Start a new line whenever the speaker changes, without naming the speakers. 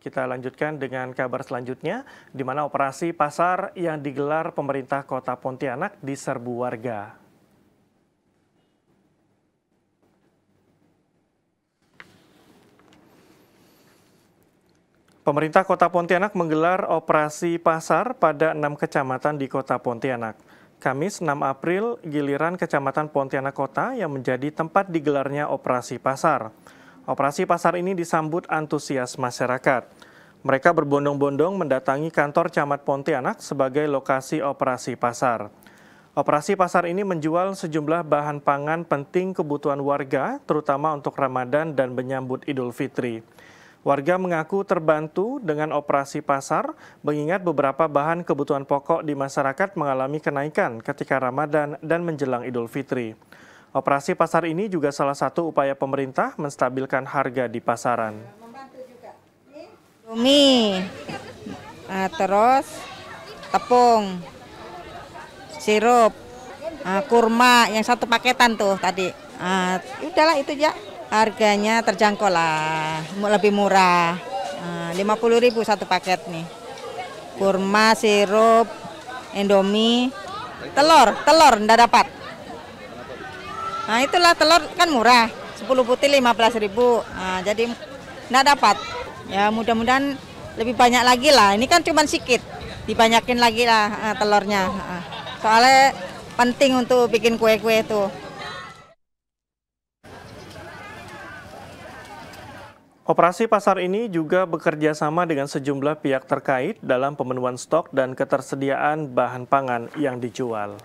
Kita lanjutkan dengan kabar selanjutnya, di mana operasi pasar yang digelar pemerintah kota Pontianak diserbu warga. Pemerintah Kota Pontianak menggelar operasi pasar pada enam kecamatan di Kota Pontianak. Kamis 6 April, giliran Kecamatan Pontianak Kota yang menjadi tempat digelarnya operasi pasar. Operasi pasar ini disambut antusias masyarakat. Mereka berbondong-bondong mendatangi kantor Camat Pontianak sebagai lokasi operasi pasar. Operasi pasar ini menjual sejumlah bahan pangan penting kebutuhan warga, terutama untuk Ramadan dan menyambut Idul Fitri. Warga mengaku terbantu dengan operasi pasar, mengingat beberapa bahan kebutuhan pokok di masyarakat mengalami kenaikan ketika Ramadan dan menjelang Idul Fitri. Operasi pasar ini juga salah satu upaya pemerintah menstabilkan harga di pasaran.
Bumi, nah, terus tepung, sirup, nah, kurma yang satu paketan tuh tadi. Nah, udahlah itu ya harganya terjangkau lah, lebih murah. Ah, lima puluh ribu satu paket nih. Kurma, sirup, endomi telur, telur ndak dapat. Nah itulah telur kan murah, 10 putih 15 ribu. Nah, jadi nggak dapat. Ya mudah-mudahan lebih banyak lagi lah. Ini kan cuma sikit, dibanyakin lagi lah uh,
telurnya. Uh,
soalnya penting untuk bikin kue-kue itu.
Operasi pasar ini juga bekerja sama dengan sejumlah pihak terkait dalam pemenuhan stok dan ketersediaan bahan pangan yang dijual.